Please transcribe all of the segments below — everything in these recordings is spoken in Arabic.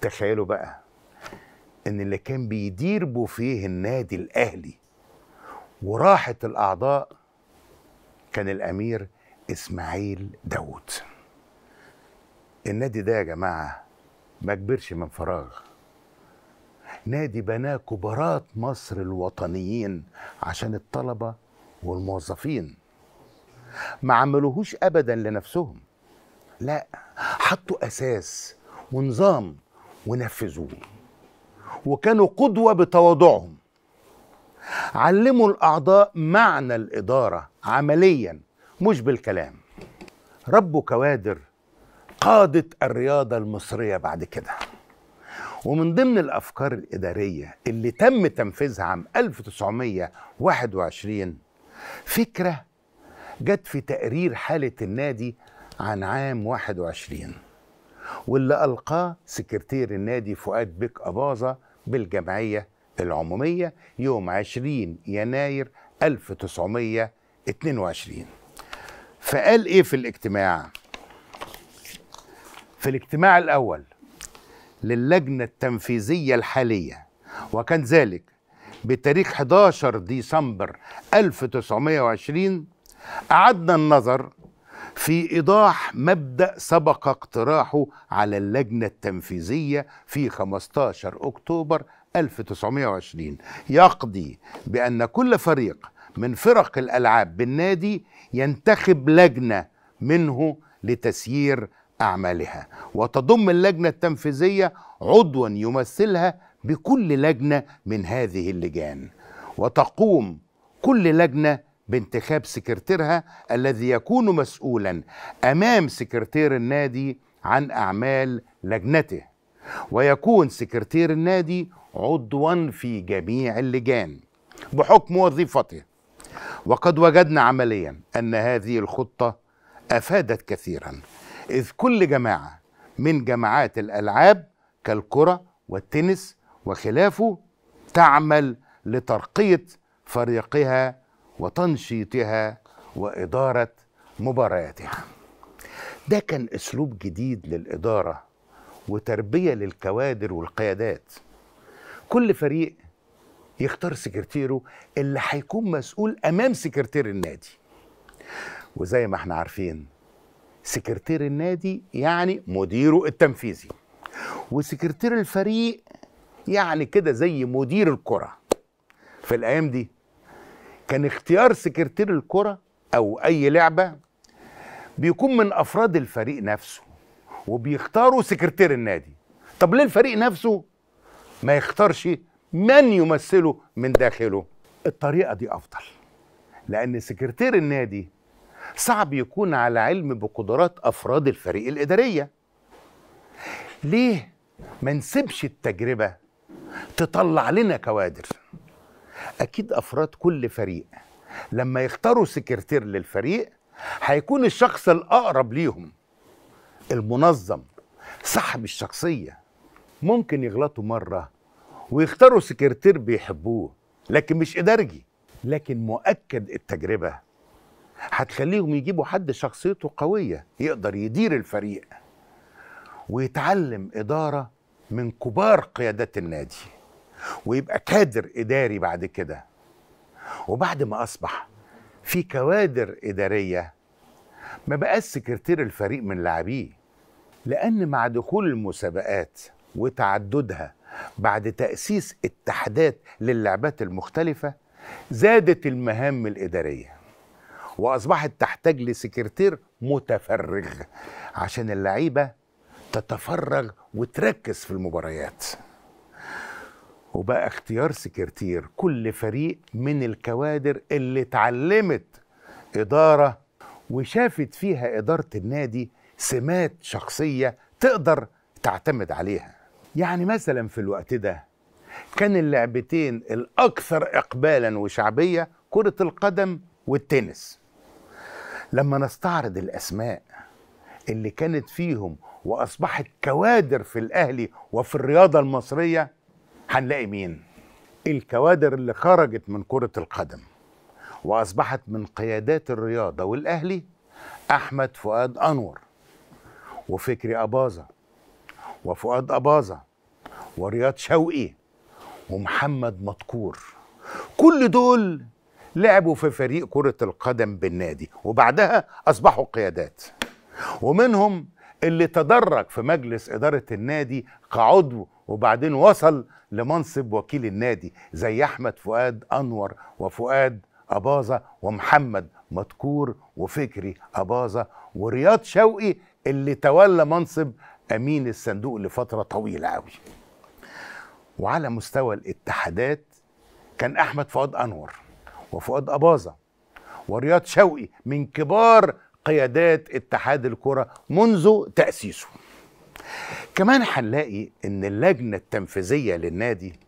تخيلوا بقى ان اللي كان بيدير بوفيه النادي الاهلي وراحه الاعضاء كان الامير اسماعيل داوود النادي ده يا جماعه ما كبرش من فراغ نادي بناه كبارات مصر الوطنيين عشان الطلبه والموظفين ما عملوهوش ابدا لنفسهم لا حطوا اساس ونظام ونفذوه وكانوا قدوة بتواضعهم علموا الأعضاء معنى الإدارة عمليا مش بالكلام ربوا كوادر قادة الرياضة المصرية بعد كده ومن ضمن الأفكار الإدارية اللي تم تنفيذها عام 1921 فكرة جت في تقرير حالة النادي عن عام 21 واللي ألقاه سكرتير النادي فؤاد بك أباظة بالجمعية العمومية يوم 20 يناير 1922 فقال إيه في الاجتماع؟ في الاجتماع الأول للجنة التنفيذية الحالية وكان ذلك بتاريخ 11 ديسمبر 1920 أعدنا النظر في إيضاح مبدأ سبق اقتراحه على اللجنة التنفيذية في 15 أكتوبر 1920 يقضي بأن كل فريق من فرق الألعاب بالنادي ينتخب لجنة منه لتسيير أعمالها وتضم اللجنة التنفيذية عضوا يمثلها بكل لجنة من هذه اللجان وتقوم كل لجنة بانتخاب سكرتيرها الذي يكون مسؤولا امام سكرتير النادي عن اعمال لجنته ويكون سكرتير النادي عضوا في جميع اللجان بحكم وظيفته وقد وجدنا عمليا ان هذه الخطه افادت كثيرا اذ كل جماعه من جماعات الالعاب كالكره والتنس وخلافه تعمل لترقيه فريقها وتنشيطها وإدارة مبارياتها ده كان أسلوب جديد للإدارة وتربية للكوادر والقيادات كل فريق يختار سكرتيره اللي هيكون مسؤول أمام سكرتير النادي وزي ما احنا عارفين سكرتير النادي يعني مديره التنفيذي وسكرتير الفريق يعني كده زي مدير الكرة في الأيام دي كان اختيار سكرتير الكرة أو أي لعبة بيكون من أفراد الفريق نفسه وبيختاروا سكرتير النادي طب ليه الفريق نفسه ما يختارش من يمثله من داخله الطريقة دي أفضل لأن سكرتير النادي صعب يكون على علم بقدرات أفراد الفريق الإدارية ليه ما نسيبش التجربة تطلع لنا كوادر اكيد افراد كل فريق لما يختاروا سكرتير للفريق هيكون الشخص الاقرب ليهم المنظم صاحب الشخصيه ممكن يغلطوا مره ويختاروا سكرتير بيحبوه لكن مش ادارجي لكن مؤكد التجربه هتخليهم يجيبوا حد شخصيته قويه يقدر يدير الفريق ويتعلم اداره من كبار قيادات النادي ويبقى كادر إداري بعد كده وبعد ما أصبح في كوادر إدارية ما بقاش سكرتير الفريق من لاعبيه لأن مع دخول المسابقات وتعددها بعد تأسيس اتحادات للعبات المختلفة زادت المهام الإدارية وأصبحت تحتاج لسكرتير متفرغ عشان اللعيبة تتفرغ وتركز في المباريات وبقى اختيار سكرتير كل فريق من الكوادر اللي اتعلمت إدارة وشافت فيها إدارة النادي سمات شخصية تقدر تعتمد عليها يعني مثلا في الوقت ده كان اللعبتين الأكثر إقبالا وشعبية كرة القدم والتنس لما نستعرض الأسماء اللي كانت فيهم وأصبحت كوادر في الأهلي وفي الرياضة المصرية هنلاقي مين الكوادر اللي خرجت من كرة القدم وأصبحت من قيادات الرياضة والأهلي أحمد فؤاد أنور وفكري أباظة وفؤاد أباظة ورياض شوقي ومحمد مدكور كل دول لعبوا في فريق كرة القدم بالنادي وبعدها أصبحوا قيادات ومنهم اللي تدرج في مجلس إدارة النادي كعضو وبعدين وصل لمنصب وكيل النادي زي احمد فؤاد انور وفؤاد اباظه ومحمد مدكور وفكري اباظه ورياض شوقي اللي تولى منصب امين الصندوق لفتره طويله قوي وعلى مستوى الاتحادات كان احمد فؤاد انور وفؤاد اباظه ورياض شوقي من كبار قيادات اتحاد الكره منذ تاسيسه كمان هنلاقي ان اللجنه التنفيذيه للنادي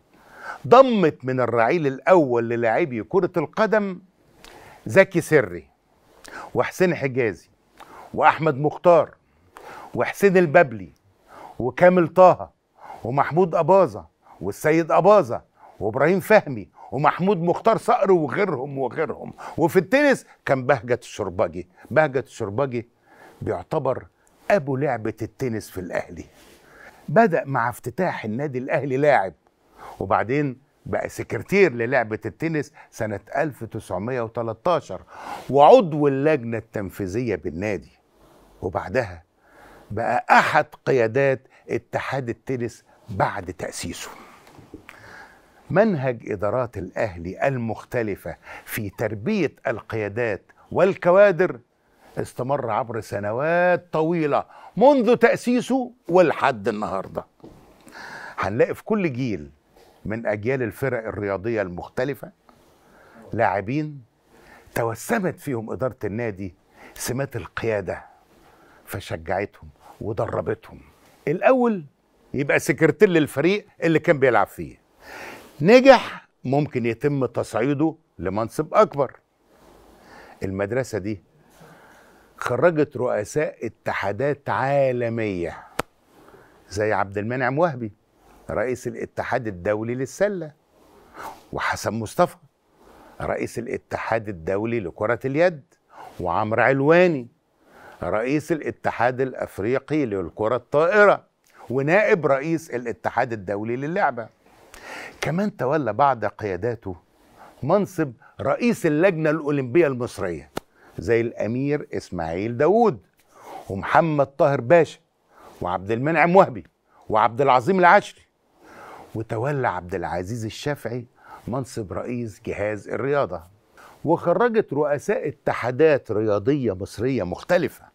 ضمت من الرعيل الاول للاعبي كره القدم زكي سري وحسين حجازي واحمد مختار وحسين البابلي وكامل طه ومحمود اباظه والسيد اباظه وابراهيم فهمي ومحمود مختار صقر وغيرهم وغيرهم وفي التنس كان بهجت الشربجي بهجت الشربجي بيعتبر ابو لعبه التنس في الاهلي بدأ مع افتتاح النادي الأهلي لاعب وبعدين بقى سكرتير للعبة التنس سنة 1913 وعضو اللجنة التنفيذية بالنادي وبعدها بقى أحد قيادات اتحاد التنس بعد تأسيسه منهج إدارات الأهلي المختلفة في تربية القيادات والكوادر استمر عبر سنوات طويلة منذ تأسيسه ولحد النهاردة هنلاقي في كل جيل من أجيال الفرق الرياضية المختلفة لاعبين توسمت فيهم إدارة النادي سمات القيادة فشجعتهم ودربتهم الأول يبقى سكرتير للفريق اللي كان بيلعب فيه نجح ممكن يتم تصعيده لمنصب أكبر المدرسة دي خرجت رؤساء اتحادات عالميه زي عبد المنعم وهبي رئيس الاتحاد الدولي للسله وحسن مصطفى رئيس الاتحاد الدولي لكره اليد وعمرو علواني رئيس الاتحاد الافريقي للكره الطائره ونائب رئيس الاتحاد الدولي للعبه كمان تولى بعض قياداته منصب رئيس اللجنه الاولمبيه المصريه زي الامير اسماعيل داوود ومحمد طاهر باشا وعبد المنعم وهبي وعبد العظيم العشري وتولى عبد العزيز الشافعي منصب رئيس جهاز الرياضه وخرجت رؤساء اتحادات رياضيه مصريه مختلفه